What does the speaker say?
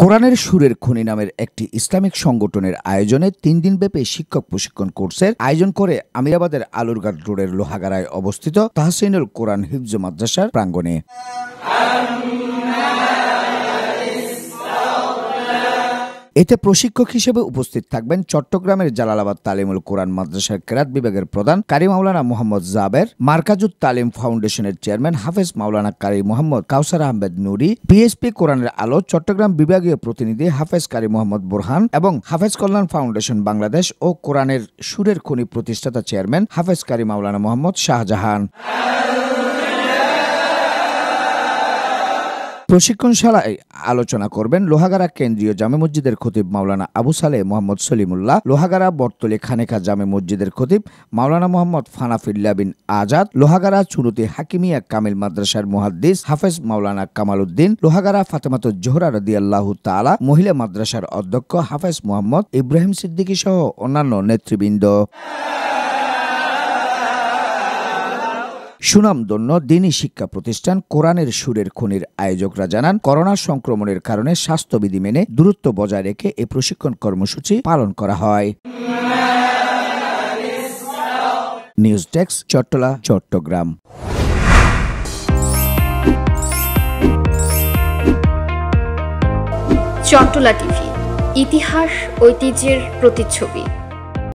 কোরআনের সুরের খনি নামের একটি ইসলামিক সংগঠনের আয়োজনে তিন দিনব্যাপী শিক্ষক প্রশিক্ষণ কোর্সের আয়োজন করে আমিরাবাদের আলুরঘাট রোডের লোহাগারায় অবস্থিত তাহসিনুল কোরআন হিফজ মাদ্রাসার প্রাঙ্গণে এতে প্রশিক্ষক হিসেবে উপস্থিত থাকবেন চট্টগ্রামের জালালাবাদ তালিমুল কোরআন মাদ্রাসার কেরাত বিভাগের প্রধান কারি মাওলানা মোহাম্মদ জাবের মার্কাজুদ তালিম ফাউন্ডেশনের চেয়ারম্যান হাফেজ মাওলানা কারি মোহাম্মদ কাউসার আহমেদ নুরি পিএসপি কোরআনের আলো চট্টগ্রাম বিভাগীয় প্রতিনিধি হাফেজ কারি মোহাম্মদ বোরহান এবং হাফেজ কল্যাণ ফাউন্ডেশন বাংলাদেশ ও কোরআনের সুরের খনি প্রতিষ্ঠাতা চেয়ারম্যান হাফেজ কারি মাওলানা মোহাম্মদ শাহজাহান প্রশিক্ষণশালায় আলোচনা করবেন লোহাগাড়া কেন্দ্রীয় জামে মসজিদের খতিব মাওলানা আবু সালে মোহাম্মদ সলিমুল্লাহ লোহাগাড়া বর্তলে খানেকা জামে মসজিদের খতিব মাওলানা মোহাম্মদ ফানাফিল্লা বিন আজাদ লোহাগাড়া চুরুতি হাকিমিয়া কামিল মাদ্রাসার মুহাদ্দিস হাফেজ মাওলানা কামাল উদ্দিন লোহাগাড়া ফাতেমাত জোহরা আল্লাহ তালা মহিলা মাদ্রাসার অধ্যক্ষ হাফেজ মোহাম্মদ ইব্রাহিম সিদ্দিকী সহ অন্যান্য নেতৃবৃন্দ সুনামদন্য দিনী শিক্ষা প্রতিষ্ঠান কোরআনের সুরের খনির আয়োজকরা জানান করোনা সংক্রমণের কারণে স্বাস্থ্যবিধি মেনে দূরত্ব বজায় রেখে এ প্রশিক্ষণ কর্মসূচি পালন করা হয় news desk Chattala Chittagong Chattala TV ইতিহাস ঐতিহ্যের প্রতিচ্ছবি